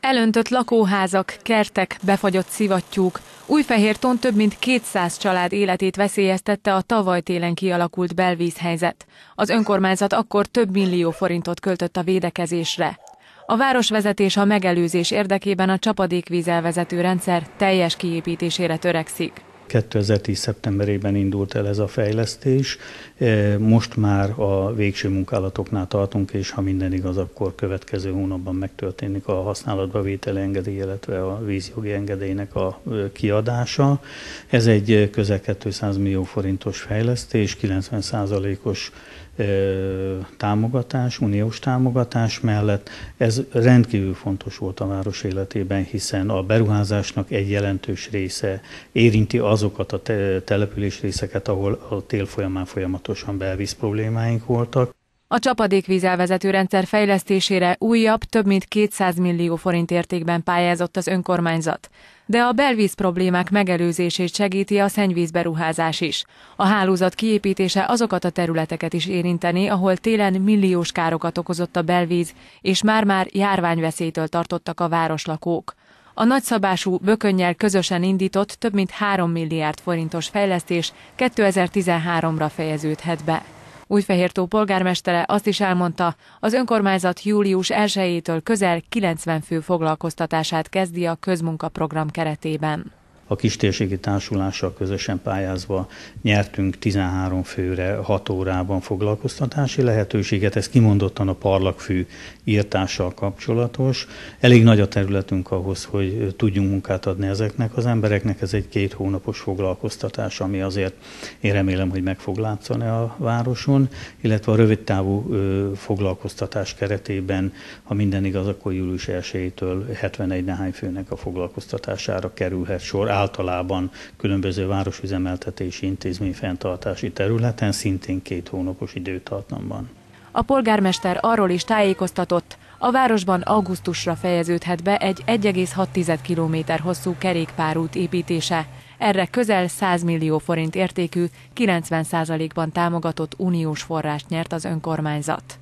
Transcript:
Elöntött lakóházak, kertek, befagyott szivattyúk. Újfehérton több mint 200 család életét veszélyeztette a tavaly télen kialakult belvízhelyzet. Az önkormányzat akkor több millió forintot költött a védekezésre. A városvezetés a megelőzés érdekében a csapadékvízelvezető rendszer teljes kiépítésére törekszik. 2010. szeptemberében indult el ez a fejlesztés, e, most már a végső munkálatoknál tartunk, és ha minden igaz, akkor következő hónapban megtörténik a használatba vételi engedély, illetve a vízjogi engedélynek a e, kiadása. Ez egy közel 200 millió forintos fejlesztés, 90%-os e, támogatás, uniós támogatás mellett. Ez rendkívül fontos volt a város életében, hiszen a beruházásnak egy jelentős része érinti a azokat a te- településrészeket, ahol a tél folyamán folyamatosan belvíz problémáink voltak. A csapadékvízelvezető rendszer fejlesztésére újabb, több mint 200 millió forint értékben pályázott az önkormányzat. De a belvíz problémák megelőzését segíti a szennyvízberuházás is. A hálózat kiépítése azokat a területeket is érinteni, ahol télen milliós károkat okozott a belvíz, és már-már járványveszélytől tartottak a városlakók. A nagyszabású bökönnyel közösen indított több mint 3 milliárd forintos fejlesztés 2013-ra fejeződhet be. Újfehértó polgármestere azt is elmondta, az önkormányzat július 1-től közel 90 fő foglalkoztatását kezdi a közmunkaprogram keretében a kistérségi társulással közösen pályázva nyertünk 13 főre 6 órában foglalkoztatási lehetőséget, ez kimondottan a parlagfű írtással kapcsolatos. Elég nagy a területünk ahhoz, hogy tudjunk munkát adni ezeknek az embereknek, ez egy két hónapos foglalkoztatás, ami azért én remélem, hogy meg fog látszani a városon, illetve a rövidtávú foglalkoztatás keretében, ha minden igaz, akkor július 1-től 71 nehány főnek a foglalkoztatására kerülhet sor általában különböző városüzemeltetési intézmény fenntartási területen szintén két hónapos időtartamban. A polgármester arról is tájékoztatott, a városban augusztusra fejeződhet be egy 1,6 km hosszú kerékpárút építése. Erre közel 100 millió forint értékű, 90%-ban támogatott uniós forrást nyert az önkormányzat.